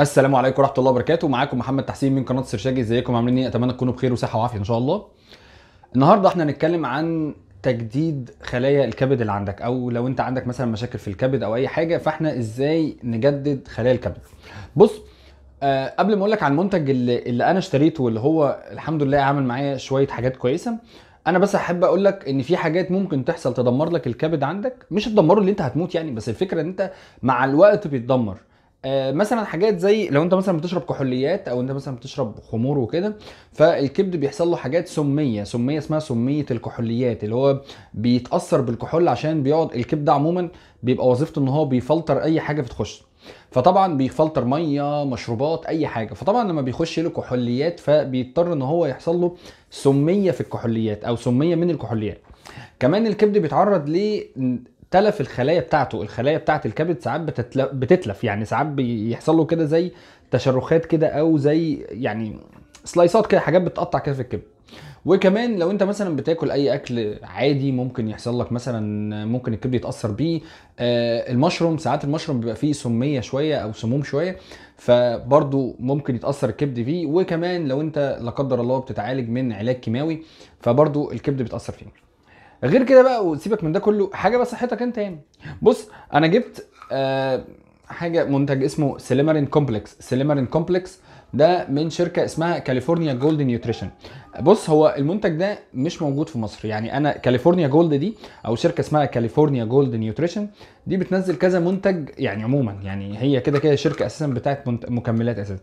السلام عليكم ورحمه الله وبركاته معاكم محمد تحسين من قناه سرشاجي ازيكم عاملين ايه اتمنى تكونوا بخير وصحه وعافيه ان شاء الله النهارده احنا هنتكلم عن تجديد خلايا الكبد اللي عندك او لو انت عندك مثلا مشاكل في الكبد او اي حاجه فاحنا ازاي نجدد خلايا الكبد بص أه قبل ما اقول لك عن المنتج اللي, اللي انا اشتريته واللي هو الحمد لله عامل معايا شويه حاجات كويسه انا بس احب اقول لك ان في حاجات ممكن تحصل تدمر لك الكبد عندك مش تدمره اللي انت هتموت يعني بس الفكره ان انت مع الوقت بيتدمر آه، مثلا حاجات زي لو انت مثلا بتشرب كحوليات او انت مثلا بتشرب خمور وكده فالكبد بيحصل له حاجات سميه سميه اسمها سميه الكحوليات اللي هو بيتاثر بالكحول عشان بيقعد الكبد عموما بيبقى وظيفته ان هو بيفلتر اي حاجه بتخش فطبعا بيفلتر ميه مشروبات اي حاجه فطبعا لما بيخش له كحوليات فبيضطر ان هو يحصل له سميه في الكحوليات او سميه من الكحوليات كمان الكبد بيتعرض تلف الخلايا بتاعته الخلايا بتاعه الكبد ساعات بتتلف, بتتلف يعني ساعات بيحصل له كده زي تشرخات كده او زي يعني سلايسات كده حاجات بتقطع كده في الكبد وكمان لو انت مثلا بتاكل اي اكل عادي ممكن يحصل لك مثلا ممكن الكبد يتاثر بيه آه المشروم ساعات المشروم بيبقى فيه سميه شويه او سموم شويه فبرضه ممكن يتاثر الكبد فيه وكمان لو انت لا قدر الله بتتعالج من علاج كيماوي فبرضه الكبد بيتاثر فيه غير كده بقى وسيبك من ده كله حاجه بقى صحتك انت يعني بص انا جبت آه حاجه منتج اسمه سليمارين كومبلكس سليمارين كومبلكس ده من شركه اسمها كاليفورنيا جولد نيوتريشن بص هو المنتج ده مش موجود في مصر يعني انا كاليفورنيا جولد دي او شركه اسمها كاليفورنيا جولد نيوتريشن دي بتنزل كذا منتج يعني عموما يعني هي كده كده شركه اساسا بتاعت مكملات اساسا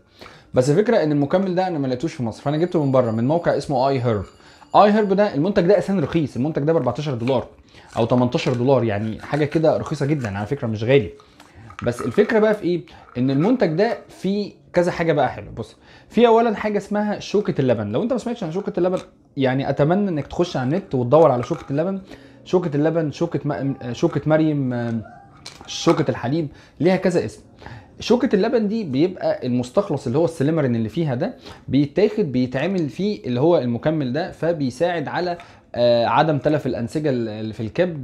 بس الفكره ان المكمل ده انا ما لقيتوش في مصر فانا جبته من بره من موقع اسمه اي هيرب اي هيرب ده المنتج ده اساسا رخيص المنتج ده ب 14 دولار او 18 دولار يعني حاجه كده رخيصه جدا على فكره مش غالي بس الفكره بقى في ايه ان المنتج ده فيه كذا حاجه بقى حلوه بص في اولا حاجه اسمها شوكه اللبن لو انت ما سمعتش عن شوكه اللبن يعني اتمنى انك تخش على النت وتدور على شوكه اللبن شوكه اللبن شوكه م... شوكه مريم شوكه الحليب ليها كذا اسم شوكه اللبن دي بيبقى المستخلص اللي هو السليمرين اللي فيها ده بيتاخد بيتعمل فيه اللي هو المكمل ده فبيساعد على آه، عدم تلف الانسجه اللي في الكبد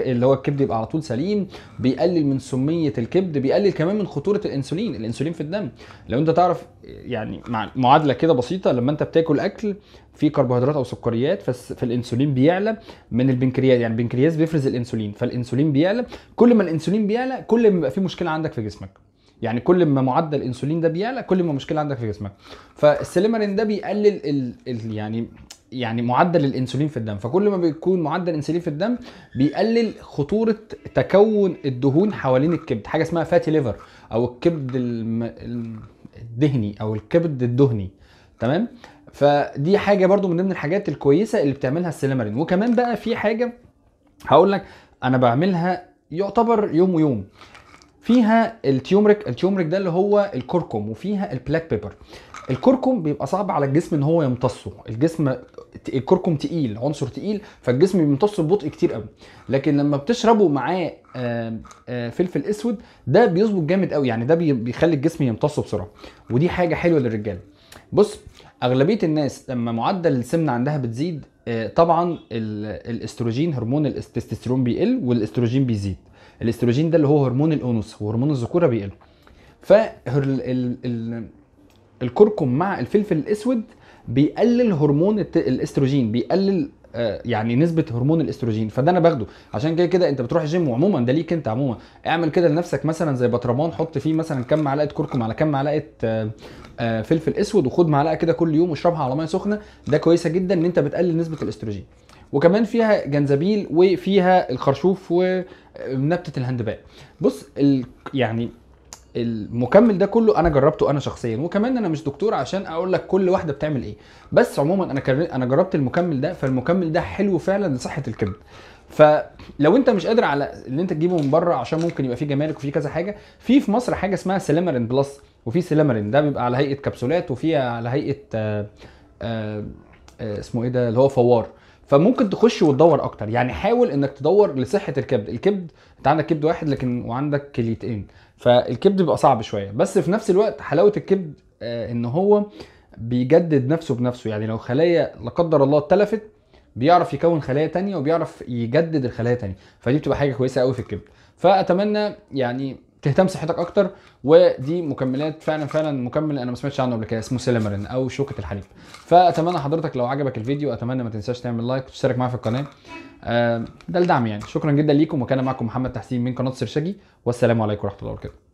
اللي هو الكبد يبقى على طول سليم بيقلل من سميه الكبد بيقلل كمان من خطوره الانسولين الانسولين في الدم لو انت تعرف يعني معادله كده بسيطه لما انت بتاكل اكل فيه كربوهيدرات او سكريات فالانسولين بيعلى من البنكرياس يعني البنكرياس بيفرز الانسولين فالانسولين بيعلى كل ما الانسولين بيعلى كل ما في مشكله عندك في جسمك يعني كل ما معدل الانسولين ده بيعلى كل ما مشكله عندك في جسمك فالسليمرين ده بيقلل ال... ال... يعني يعني معدل الانسولين في الدم فكل ما بيكون معدل الانسولين في الدم بيقلل خطوره تكون الدهون حوالين الكبد حاجه اسمها فاتي ليفر او الكبد الدهني او الكبد الدهني تمام فدي حاجه برده من ضمن الحاجات الكويسه اللي بتعملها السيلمارين وكمان بقى في حاجه هقول لك انا بعملها يعتبر يوم ويوم فيها التيومريك التيومريك ده اللي هو الكركم وفيها البلاك بيبر الكركم بيبقى صعب على الجسم ان هو يمتصه الجسم الكركم تقيل عنصر تقيل فالجسم بيمتص ببطء كتير قوي لكن لما بتشربه معاه آه، فلفل اسود ده بيظبط جامد قوي يعني ده بيخلي الجسم يمتصه بسرعه ودي حاجه حلوه للرجاله بص اغلبيه الناس لما معدل السمنه عندها بتزيد آه، طبعا الاستروجين هرمون التستوستيرون بيقل والاستروجين بيزيد الاستروجين ده اللي هو هرمون الانوثه وهرمون الذكوره بيقل فالكركم مع الفلفل الاسود بيقلل هرمون الاستروجين بيقلل آه، يعني نسبه هرمون الاستروجين فده انا باخده عشان كده كده انت بتروح الجيم وعموما ده ليك انت عموما اعمل كده لنفسك مثلا زي بطرمان حط فيه مثلا كم معلقه كركم على كم معلقه آه، آه، فلفل اسود وخد معلقه كده كل يوم واشربها على ميه سخنه ده كويسه جدا ان انت بتقلل نسبه الاستروجين وكمان فيها جنزبيل وفيها الخرشوف ونبته الهندباء بص ال... يعني المكمل ده كله انا جربته انا شخصيا وكمان انا مش دكتور عشان اقول لك كل واحده بتعمل ايه بس عموما انا كر... انا جربت المكمل ده فالمكمل ده حلو فعلا لصحه الكبد فلو انت مش قادر على ان انت تجيبه من بره عشان ممكن يبقى فيه جمارك وفيه كذا حاجه في في مصر حاجه اسمها سيلامرين بلس وفي سيلامرين ده بيبقى على هيئه كبسولات وفيها على هيئه آآ آه، آآ آه، اسمه ايه ده اللي هو فوار فممكن تخش وتدور اكتر يعني حاول انك تدور لصحه الكبد الكبد انت عندك كبد واحد لكن وعندك كليتين فالكبد بيبقى صعب شويه بس في نفس الوقت حلاوه الكبد آه، ان هو بيجدد نفسه بنفسه يعني لو خلايا لا قدر الله اتلفت بيعرف يكون خلايا تانية وبيعرف يجدد الخلايا تانية فدي بتبقى حاجه كويسه قوي في الكبد فاتمنى يعني تهتم صحتك اكتر ودي مكملات فعلا فعلا مكمل انا ما سمعتش عنه قبل كده اسمه سيلمرين او شوكه الحليب فاتمنى حضرتك لو عجبك الفيديو اتمنى ما تنساش تعمل لايك وتشترك معايا في القناه آه، ده الدعم يعني شكرا جدا ليكم وكان معكم محمد تحسين من قناه سرشجي والسلام عليكم ورحمه الله وبركاته